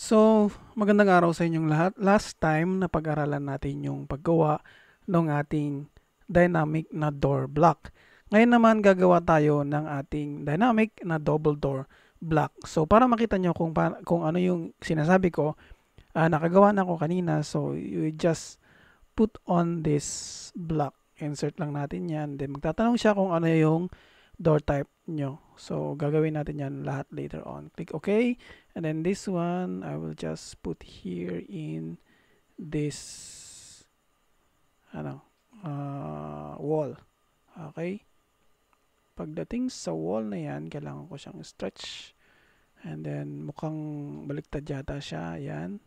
So, magandang araw sa inyong lahat. Last time na pag-aralan natin yung paggawa ng ating dynamic na door block. Ngayon naman gagawa tayo ng ating dynamic na double door block. So, para makita nyo kung, pa, kung ano yung sinasabi ko, uh, nakagawa na ako kanina. So, you just put on this block. Insert lang natin yan. Then, magtatanong siya kung ano yung door type nyo. So, gagawin natin yan lahat later on. Click OK and then this one I will just put here in this I know uh, wall okay pagdating sa wall na yan kailangan ko siyang stretch and then mukhang baliktad yata siya yan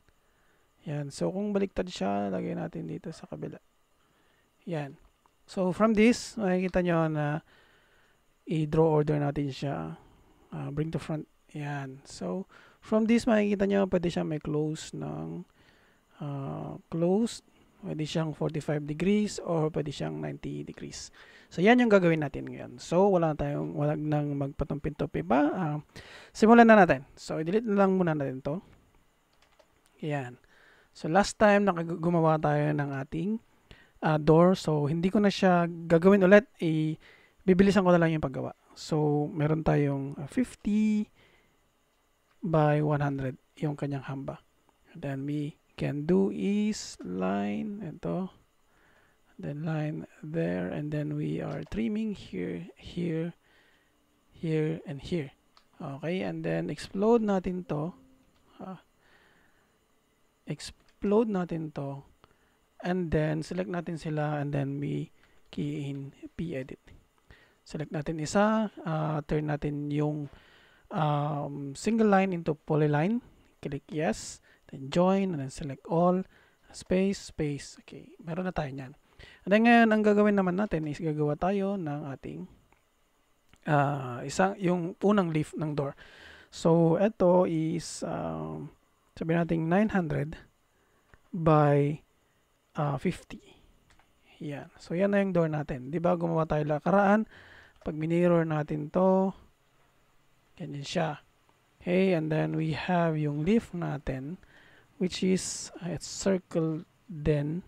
yan so kung baliktad siya lagay natin dito sa kabila yan so from this makikita nyo na i-draw order natin siya uh, bring to front yan so From this, makikita nyo, pwede siyang may close ng uh, close Pwede siyang 45 degrees or pwede siyang 90 degrees. So, yan yung gagawin natin ngayon. So, wala na tayong, walang nang magpatumpin-tupi pa. Uh, simulan na natin. So, i-delete na lang muna natin to. Yan. So, last time, gumawa tayo ng ating uh, door. So, hindi ko na siya gagawin ulit. I bibilisan ko na lang yung paggawa. So, meron tayong 50, by 100 yung kanyang hamba. And Then we can do is line ito then line there and then we are trimming here here here and here okay and then explode natin to uh, explode natin to and then select natin sila and then we key in p edit select natin isa uh, turn natin yung um, single line into polyline. Click yes. Then join. And then select all. Space, space. Okay. Meron na tayo niyan. And then ngayon, ang gagawin naman natin is gagawa tayo ng ating uh, isang, yung unang leaf ng door. So, ito is um, sabihin natin 900 by uh, ah, 50. Yan. So, yan na yung door natin. Diba gumawa tayo lakaraan. Pag minirror natin to Ganyan siya. Okay, and then we have yung leaf natin, which is, uh, it's circle then.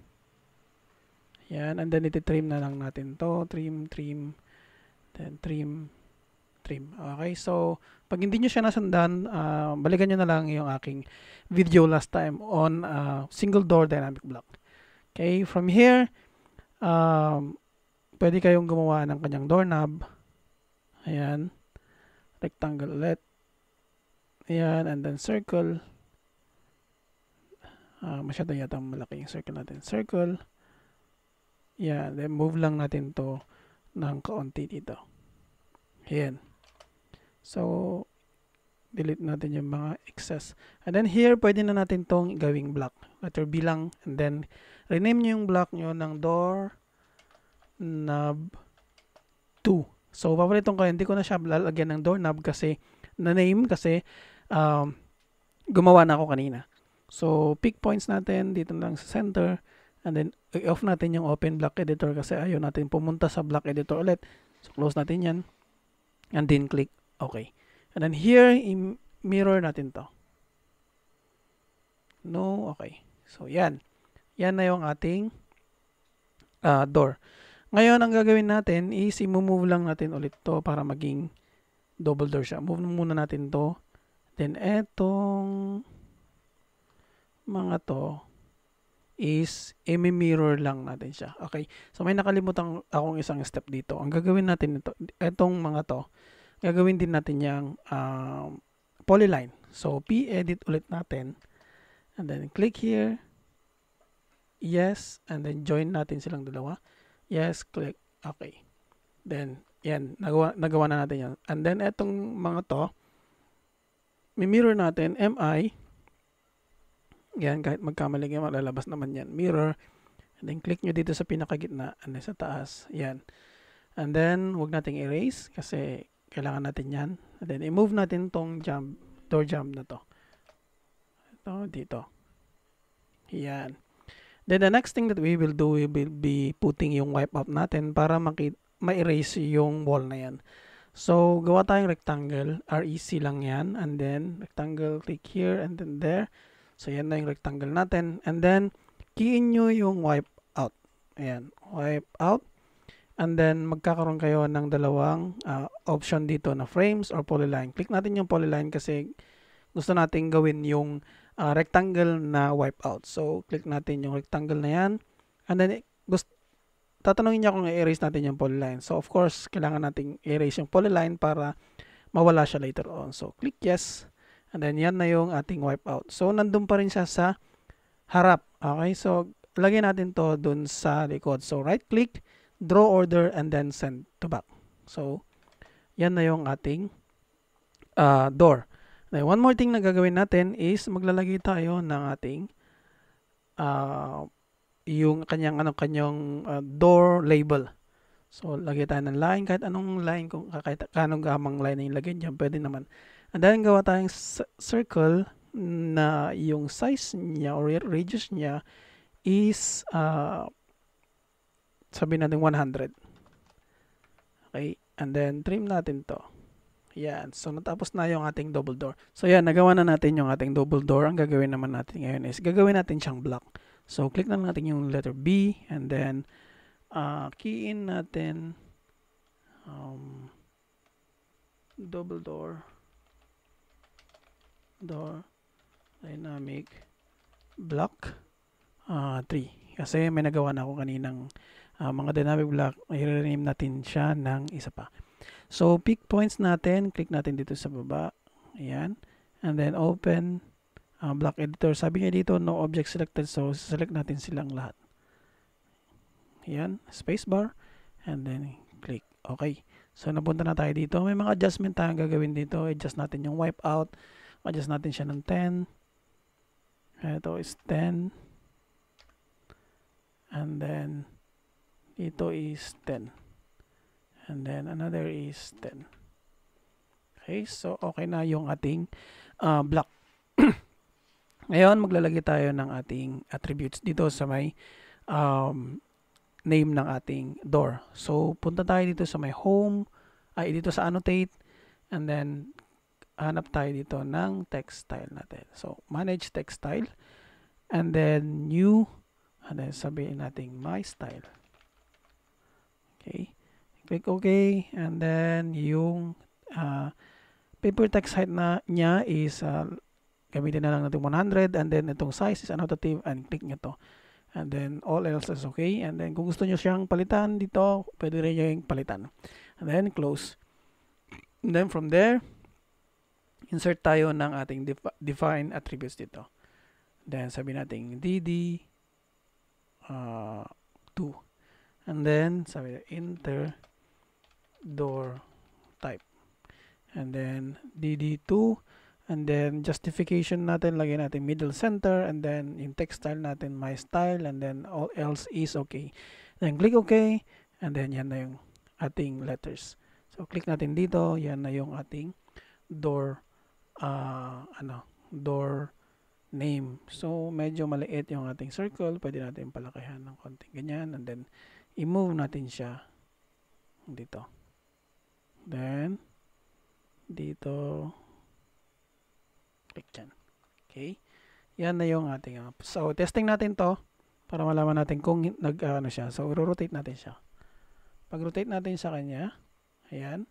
Ayan, and then iti-trim na lang natin to. Trim, trim, then trim, trim. Okay, so, pag hindi nyo siya nasundan, uh, balikan nyo na lang yung aking video last time on uh, single door dynamic block. Okay, from here, um, pwede kayong gumawa ng kanyang doorknob. Ayan rectangle ulit. Ayan, and then circle. Uh, masyado yata malaki yung circle natin. Circle. Ayan, then move lang natin to ng kaunti dito. Ayan. So, delete natin yung mga excess. And then here, pwede na natin tong gawing block. Letter B lang. And then, rename nyo yung block nyo ng door knob 2. So, papalitan ko, hindi ko na siya lalagyan ng doorknob kasi na name kasi um, gumawa na ako kanina. So, pick points natin dito lang sa center and then off natin yung open block editor kasi ayaw natin pumunta sa block editor ulit. So, close natin yan and then click OK. And then here, mirror natin to. No, okay. So, yan. Yan na yung ating uh, door. Ngayon, ang gagawin natin is i-move lang natin ulit to para maging double door siya. Move muna natin to. Then, etong mga to is i-mirror lang natin siya. Okay? So, may nakalimutan akong isang step dito. Ang gagawin natin ito, etong mga to, gagawin din natin yung uh, polyline. So, p-edit ulit natin. And then, click here. Yes. And then, join natin silang dalawa. Yes, click. Okay. Then, yan. Nagawa, nagawa na natin yan. And then, etong mga to, mirror natin, MI. Yan, kahit magkamali kayo, malalabas naman yan. Mirror. And then, click nyo dito sa pinakagitna. And then, sa taas. Yan. And then, wag nating erase kasi kailangan natin yan. And then, i-move natin tong jump, door jump na to. Ito, dito. Yan. Then the next thing that we will do, will be putting yung wipe up natin para ma-erase yung wall na yan. So, gawa tayong rectangle. REC lang yan. And then, rectangle, click here and then there. So, yan na yung rectangle natin. And then, keyin nyo yung wipe out. Ayan, wipe out. And then, magkakaroon kayo ng dalawang uh, option dito na frames or polyline. Click natin yung polyline kasi gusto nating gawin yung uh, rectangle na wipeout. So, click natin yung rectangle na yan. And then, gusto, tatanungin niya kung i-erase natin yung polyline. So, of course, kailangan nating erase yung polyline para mawala siya later on. So, click yes. And then, yan na yung ating wipeout. So, nandun pa rin siya sa harap. Okay? So, lagyan natin to dun sa likod. So, right-click, draw order, and then send to back. So, yan na yung ating uh, door. Okay, one more thing na gagawin natin is maglalagay tayo ng ating uh, yung kanyang ano kanyang uh, door label. So lagay tayo ng line kahit anong line kung kahit anong gamang line na ilagay diyan pwede naman. And then gawa tayong circle na yung size niya or radius niya is uh, ah, sabi natin 100. Okay, and then trim natin 'to. Yan. So, natapos na yung ating double door. So, yan. Nagawa na natin yung ating double door. Ang gagawin naman natin ngayon is gagawin natin siyang block. So, click na natin yung letter B and then uh, key in natin um, double door door dynamic block uh, ah, 3. Kasi may nagawa na ako kaninang uh, mga dynamic block. I-rename natin siya ng isa pa. So, pick points natin. Click natin dito sa baba. Ayan. And then, open uh, block editor. Sabi niya dito, no object selected. So, select natin silang lahat. Ayan. Spacebar. And then, click. Okay. So, napunta na tayo dito. May mga adjustment tayong gagawin dito. Adjust natin yung wipe out. Adjust natin siya ng 10. Ito is 10. And then, ito is 10 and then another is 10 okay so okay na yung ating uh, block ngayon maglalagay tayo ng ating attributes dito sa may um, name ng ating door so punta tayo dito sa may home ay dito sa annotate and then hanap tayo dito ng textile natin so manage textile and then new and then sabihin natin my style okay click OK and then yung uh, paper text height na niya is uh, gamitin na lang natin 100 and then itong size is annotative and click nyo to and then all else is okay and then kung gusto nyo siyang palitan dito pwede rin nyo yung palitan and then close and then from there insert tayo ng ating def define attributes dito then sabi natin dd uh, ah, 2 and then sabi enter door type. And then DD2 and then justification natin lagyan natin middle center and then in text style natin my style and then all else is okay. Then click okay and then yan na yung ating letters. So click natin dito, yan na yung ating door uh, ano, door name. So medyo maliit yung ating circle, pwede natin palakihan ng konting ganyan and then i-move natin siya dito. Then, dito, click dyan. Okay? Yan na yung ating app. Ah, so, testing natin to para malaman natin kung nag uh, ano siya. So, rotate natin siya. Pag rotate natin sa kanya, ayan,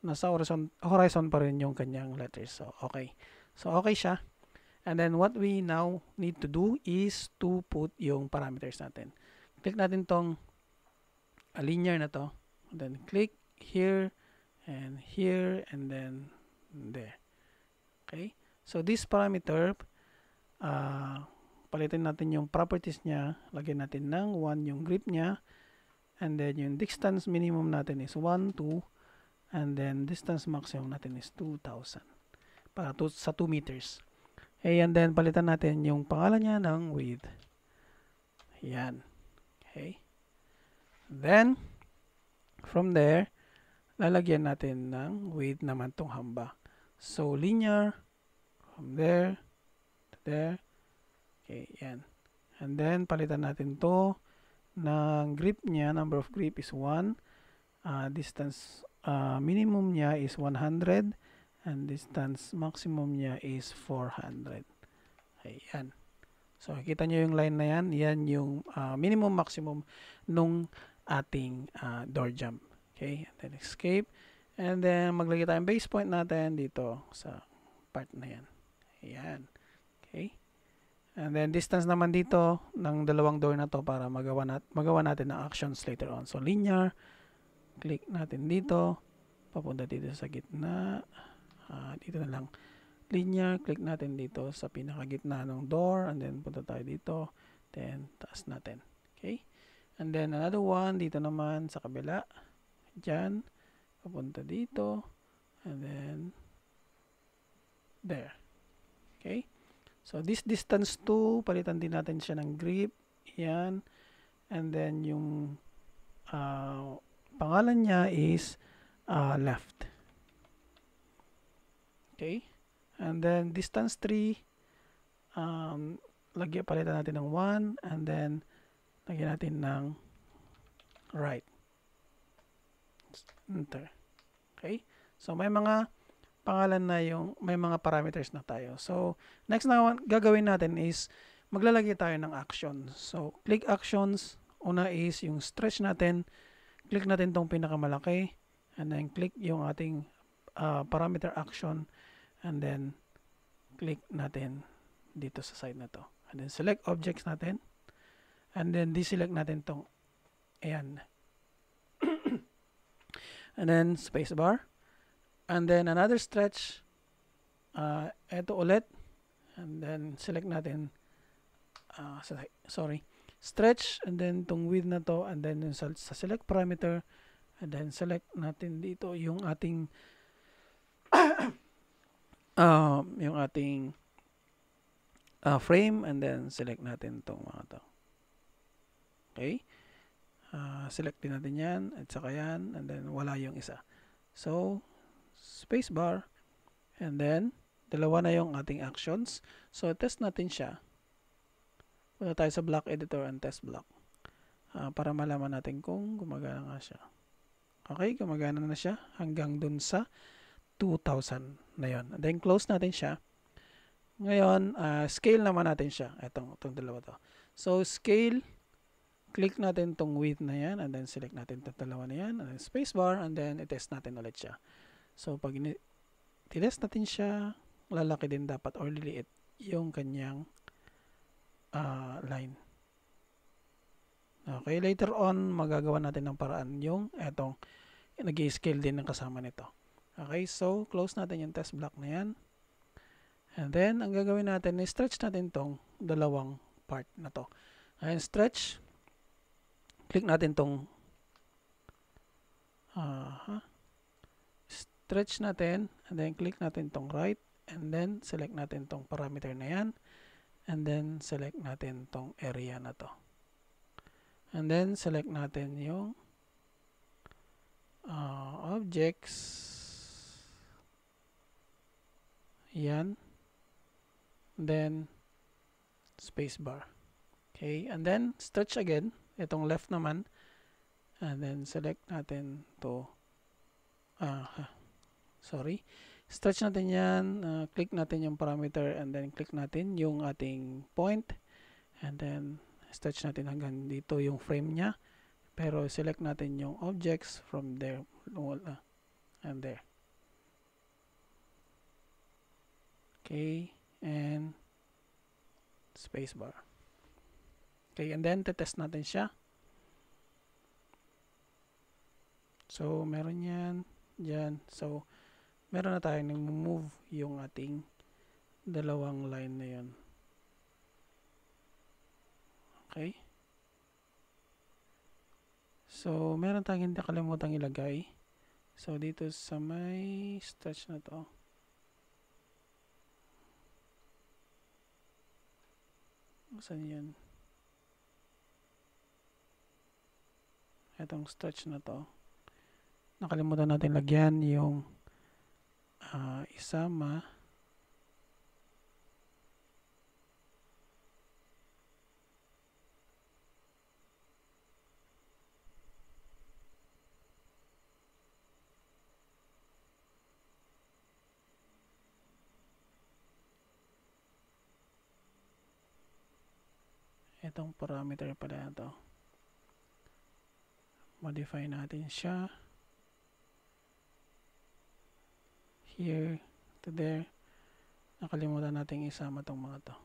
nasa horizon, horizon pa rin yung kanyang letters. So, okay. So, okay siya. And then, what we now need to do is to put yung parameters natin. Click natin tong uh, linear na to. And then, click here and here and then there. Okay? So this parameter uh, ah, palitin natin yung properties niya, lagyan natin ng 1 yung grip niya and then yung distance minimum natin is 1 2 and then distance maximum natin is 2000 para to, sa 2 meters. Okay, and then palitan natin yung pangalan niya ng width. Ayan. Okay. then from there, lalagyan natin ng width naman tong hamba. So, linear, from there, to there. Okay, yan. And then, palitan natin to ng grip niya, number of grip is 1. Uh, ah, distance uh, minimum niya is 100. And distance maximum niya is 400. yan. So, kita nyo yung line na yan. Yan yung uh, minimum maximum nung ating uh, door jump. Okay, and then escape. And then maglagay tayong base point natin dito sa part na yan. Ayan. Okay. And then distance naman dito ng dalawang door na to para magawa, nat magawa natin ng actions later on. So linear, click natin dito, papunta dito sa gitna, uh, dito na lang. Linear, click natin dito sa pinakagitna ng door and then punta tayo dito, then taas natin. Okay? And then another one dito naman sa kabila dyan, papunta dito, and then, there. Okay? So, this distance 2, palitan din natin siya ng grip. Yan. And then, yung uh, pangalan niya is uh, left. Okay? And then, distance 3, um, lagyan, palitan natin ng 1, and then, lagyan natin ng right enter. Okay? So, may mga pangalan na yung, may mga parameters na tayo. So, next na gagawin natin is, maglalagay tayo ng action. So, click actions. Una is yung stretch natin. Click natin tong pinakamalaki. And then, click yung ating uh, parameter action. And then, click natin dito sa side na to. And then, select objects natin. And then, deselect natin tong, ayan, and then spacebar and then another stretch uh, eto ulit and then select natin uh, sorry stretch and then tong width na to and then yung sa, sa select parameter and then select natin dito yung ating um, yung ating uh, frame and then select natin tong mga to okay uh, select din natin yan at saka yan and then wala yung isa so spacebar and then dalawa na yung ating actions so test natin siya punta tayo sa block editor and test block uh, para malaman natin kung gumagana nga siya okay gumagana na siya hanggang dun sa 2000 na yon and then close natin siya ngayon uh, scale naman natin siya etong, itong dalawa to so scale click natin tong width na yan and then select natin itong dalawa na yan and then bar and then itest natin ulit siya. So pag tinest natin siya, lalaki din dapat or liliit yung kanyang uh, line. Okay, later on magagawa natin ng paraan yung etong nag-scale din ng kasama nito. Okay, so close natin yung test block na yan. And then, ang gagawin natin, stretch natin tong dalawang part na to. And stretch click natin tong uh, stretch natin and then click natin tong right and then select natin tong parameter na yan and then select natin tong area na to and then select natin yung uh, objects yan then spacebar okay and then stretch again itong left naman and then select natin to ah uh, sorry stretch natin yan uh, click natin yung parameter and then click natin yung ating point and then stretch natin hanggang dito yung frame niya pero select natin yung objects from there uh, ah, and there okay and spacebar Okay, and then tetest natin siya. So, meron yan. diyan. So, meron na tayong nag-move yung ating dalawang line na 'yon. Okay. So, meron tayong hindi kalimutang ilagay. So, dito sa may stretch na to. Saan yan? itong stretch na to nakalimutan natin lagyan yung uh, isama itong parameter pala ito modify natin siya here to there nakalimutan natin isama tong mga to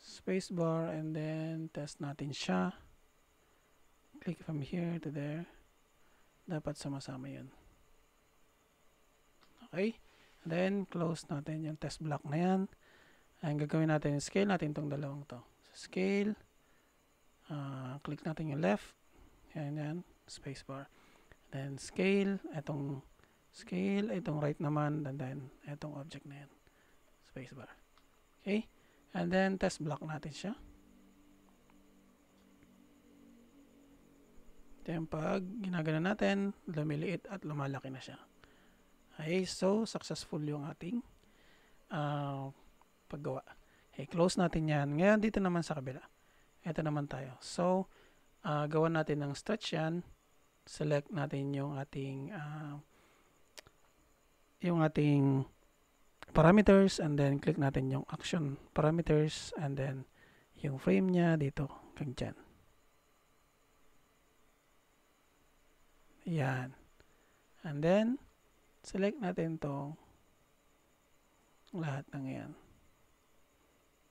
spacebar and then test natin siya click from here to there dapat sama-sama yun okay then close natin yung test block na yan ang gagawin natin scale natin tong dalawang to so, scale uh, click natin yung left yan, yan. Spacebar. Then, scale. Itong scale. Itong right naman. And then, itong object na yan. Spacebar. Okay? And then, test block natin siya. Then, pag ginagana natin, lumiliit at lumalaki na siya. Okay? So, successful yung ating uh, paggawa. Okay, close natin yan. Ngayon, dito naman sa kabila. eto naman tayo. So, uh, gawa natin ng stretch yan. Select natin yung ating uh, yung ating parameters and then click natin yung action parameters and then yung frame niya dito hanggang dyan. Yan. And then, select natin tong lahat ng yan.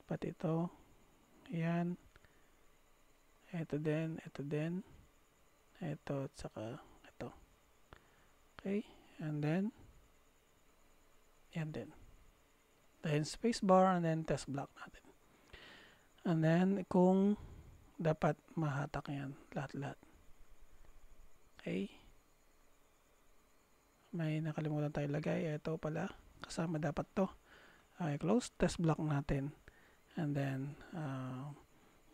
Pati ito. Yan. Yan ito din, ito din, ito at saka ito. Okay, and then, yan din. Then space bar, and then test block natin. And then, kung dapat mahatak yan, lahat-lahat. Okay. May nakalimutan tayo lagay. Ito pala, kasama dapat to. Okay, close, test block natin. And then, uh,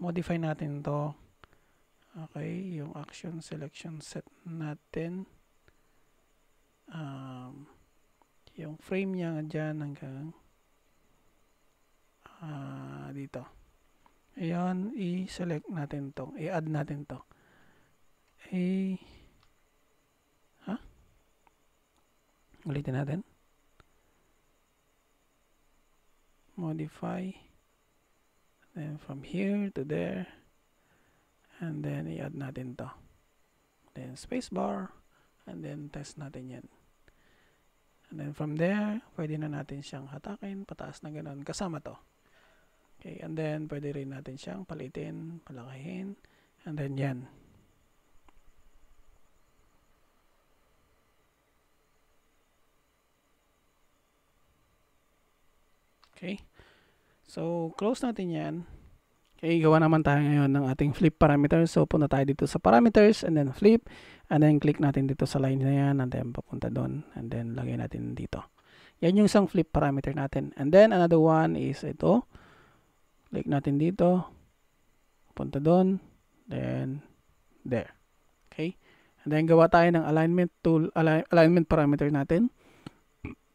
modify natin to Okay, yung action selection set natin. Um, yung frame niya nga dyan hanggang uh, dito. Ayan, i-select natin to. I-add natin to. A ha? Ulitin natin. Modify. then from here to there and then i-add natin to then spacebar and then test natin yan and then from there pwede na natin siyang hatakin pataas na ganun kasama to okay and then pwede rin natin siyang palitin palakihin and then yan okay so close natin yan Okay, gawa naman tayo ngayon ng ating flip parameters. So, punta tayo dito sa parameters and then flip. And then, click natin dito sa line na yan. And then, papunta doon. And then, lagay natin dito. Yan yung isang flip parameter natin. And then, another one is ito. Click natin dito. Punta doon. Then, there. Okay? And then, gawa tayo ng alignment tool, align, alignment parameter natin.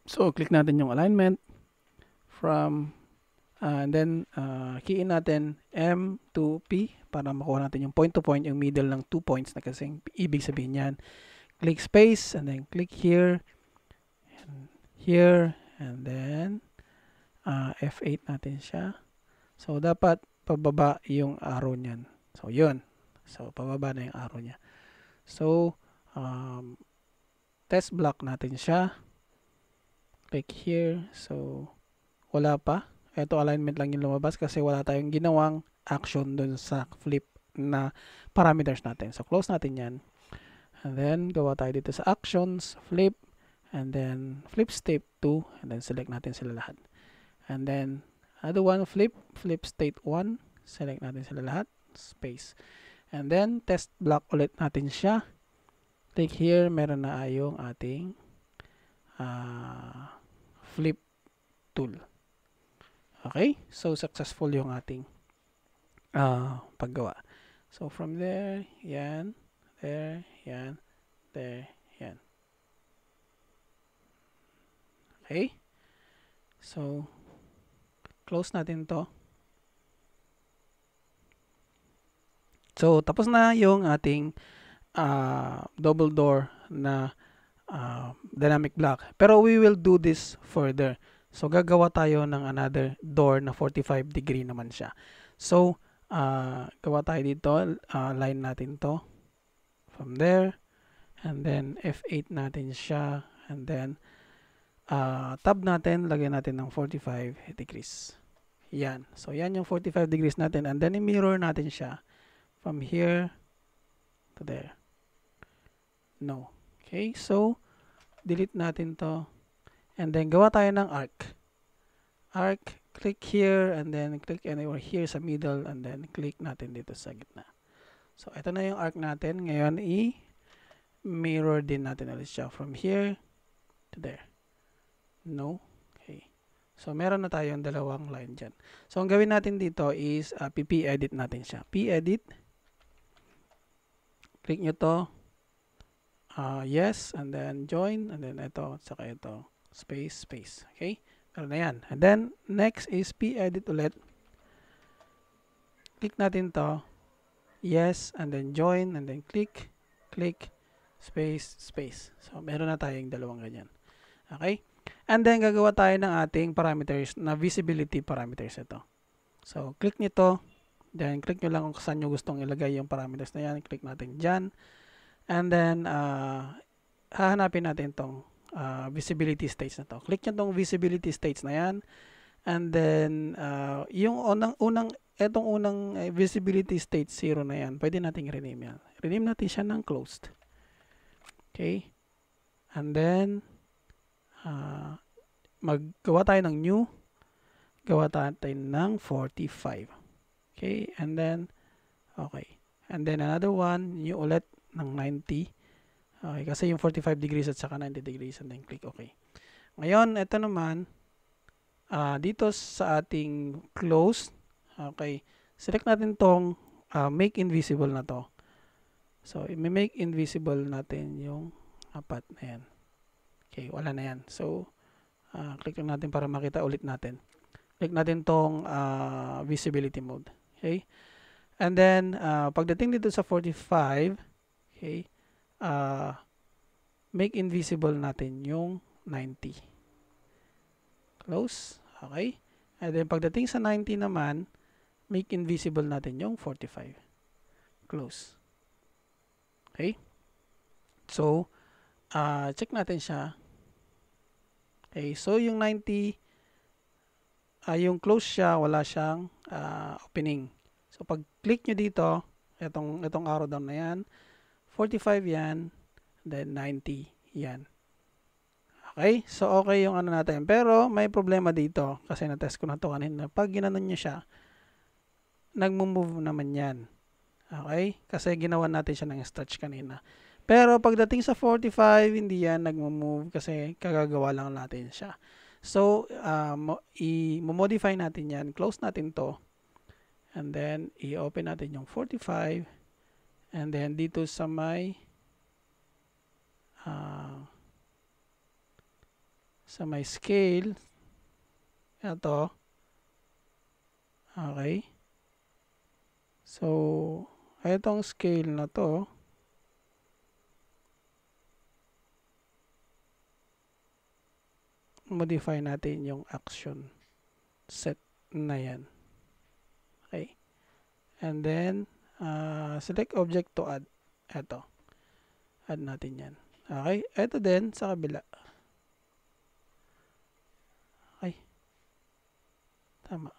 So, click natin yung alignment from and then, uh, key-in natin M2P para makuha natin yung point-to-point, yung middle ng two points na kasing ibig sabihin niyan Click space, and then click here, and here, and then uh, F8 natin siya. So, dapat pababa yung arrow niyan. So, yun. So, pababa na yung arrow niya. So, um, test block natin siya. Click here. So, wala pa. Ito alignment lang yung lumabas kasi wala tayong ginawang action dun sa flip na parameters natin. So close natin yan. And then gawa tayo dito sa actions, flip, and then flip state 2 and then select natin sila lahat. And then other one flip, flip state 1, select natin sila lahat, space. And then test block ulit natin siya. Click here, meron na yung ating uh, flip tool. Okay? So, successful yung ating uh, paggawa. So, from there, yan, there, yan, there, yan. Okay? So, close natin to. So, tapos na yung ating uh, double door na uh, dynamic block. Pero we will do this further. So, gagawa tayo ng another door na 45 degree naman siya. So, uh, gawa tayo dito. Uh, line natin to. From there. And then, F8 natin siya. And then, uh, tab natin. Lagyan natin ng 45 degrees. Yan. So, yan yung 45 degrees natin. And then, i-mirror natin siya. From here to there. No. Okay. So, delete natin to. And then gawa tayo ng arc. Arc, click here and then click anywhere here sa middle and then click natin dito sa gitna. So ito na yung arc natin. Ngayon i mirror din natin ulit siya from here to there. No. Okay. So meron na tayong dalawang line diyan. So ang gawin natin dito is uh, ah, pp-edit natin siya. p-edit. Click nyo to. Uh, yes and then join and then ito saka ito space, space. Okay? Meron na yan. And then, next is p-edit ulit. Click natin to. Yes, and then join, and then click, click, space, space. So, meron na tayong dalawang ganyan. Okay? And then, gagawa tayo ng ating parameters na visibility parameters ito. So, click nito. Then, click nyo lang kung saan nyo gustong ilagay yung parameters na yan. Click natin dyan. And then, uh, hahanapin natin itong uh, visibility states na to. Click nyo tong visibility states na yan. And then, uh, yung unang, unang, etong unang eh, visibility state 0 na yan, pwede nating rename yan. Rename natin siya ng closed. Okay? And then, uh, maggawa tayo ng new. Gawa tayo ng 45. Okay? And then, okay. And then another one, new ulit ng 90. Okay, kasi yung 45 degrees at saka 90 degrees and then click okay. Ngayon, ito naman, uh, dito sa ating close, okay, select natin tong uh, make invisible na to. So, i-make invisible natin yung apat na yan. Okay, wala na yan. So, uh, click lang natin para makita ulit natin. Click natin tong uh, visibility mode. Okay, and then, uh, pagdating dito sa 45, okay, uh, make invisible natin yung 90. Close. Okay. And then pagdating sa 90 naman, make invisible natin yung 45. Close. Okay. So, uh, check natin siya. Okay. So, yung 90, uh, yung close siya, wala siyang uh, opening. So, pag click nyo dito, itong, itong arrow down na yan, 45 yan, then 90 yan. Okay? So, okay yung ano natin. Pero, may problema dito kasi na-test ko na to kanina. Pag ginanon nyo siya, nagmo-move naman yan. Okay? Kasi ginawa natin siya ng stretch kanina. Pero, pagdating sa 45, hindi yan nagmo-move kasi kagagawa lang natin siya. So, um, i-modify natin yan. Close natin to. And then, i-open natin yung 45. And then dito sa may uh, sa may scale ito okay so itong scale na to modify natin yung action set na yan okay and then uh, Uh, select object to add. Ito. Add natin yan. Okay. Ito din sa kabila. Okay. Tama.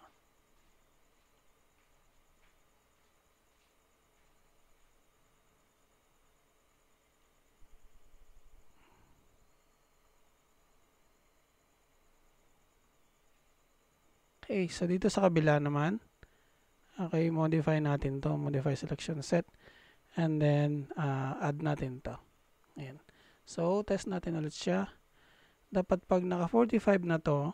Okay, so dito sa kabila naman, Okay, modify natin to. Modify selection set. And then, uh, add natin to. Ayan. So, test natin ulit siya. Dapat pag naka 45 na to,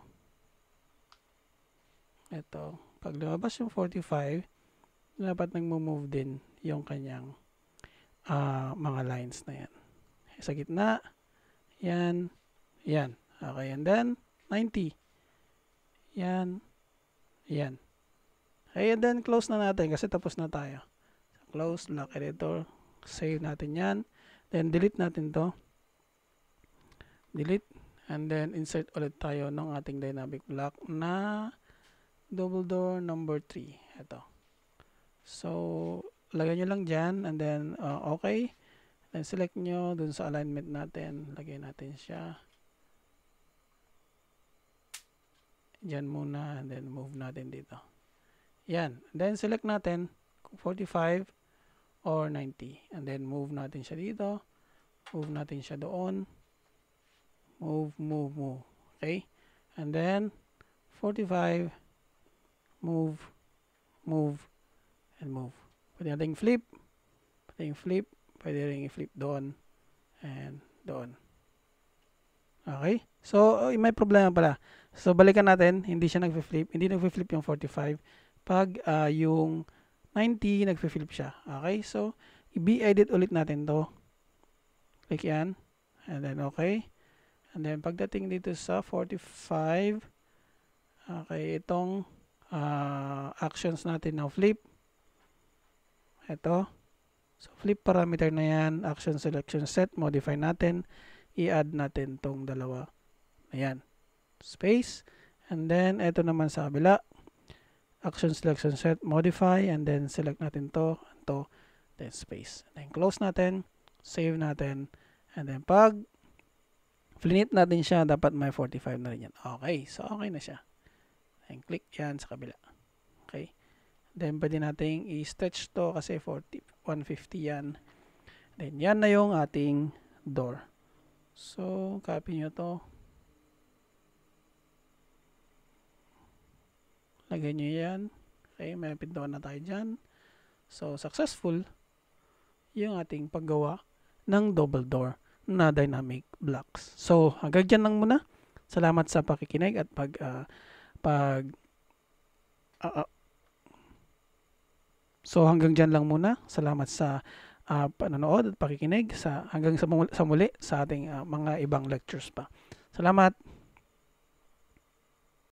ito, pag lumabas yung 45, dapat nagmo-move din yung kanyang uh, mga lines na yan. Sa gitna, yan, yan. Okay, and then, 90. Yan, yan. And eh, then close na natin kasi tapos na tayo. Close, lock editor. Save natin yan. Then delete natin to. Delete. And then insert ulit tayo ng ating dynamic block na double door number 3. Ito. So, lagay nyo lang dyan. And then, uh, okay. Then select nyo dun sa alignment natin. Lagyan natin siya. Dyan muna. And then move natin dito. Yan. Then, select natin 45 or 90. And then, move natin siya dito. Move natin siya doon. Move, move, move. Okay? And then, 45, move, move, and move. Pwede natin flip. Pwede yung flip. Pwede rin i-flip doon. And doon. Okay? So, oh, may problema pala. So, balikan natin. Hindi siya nag-flip. Hindi nag-flip yung 45 pag uh, yung 90 nagfi-flip siya. Okay? So, i-edit ulit natin 'to. Click 'yan. And then okay. And then pagdating dito sa 45 okay, itong uh, actions natin ng flip. Ito. So, flip parameter na yan. Action selection set. Modify natin. I-add natin tong dalawa. Ayan. Space. And then, ito naman sa kabila action selection set, modify, and then select natin to, to, then space. Then close natin, save natin, and then pag flinit natin siya, dapat may 45 na rin yan. Okay, so okay na siya. Then click yan sa kabila. Okay. Then pwede nating i-stretch to kasi 40, 150 yan. Then yan na yung ating door. So, copy nyo to. Lagay nyo yan. Okay, may pintuan na tayo dyan. So, successful yung ating paggawa ng double door na dynamic blocks. So, hanggang dyan lang muna. Salamat sa pakikinig at pag uh, pag uh, uh, So hanggang diyan lang muna. Salamat sa uh, panonood at pakikinig sa hanggang sa, muli, sa muli sa ating uh, mga ibang lectures pa. Salamat.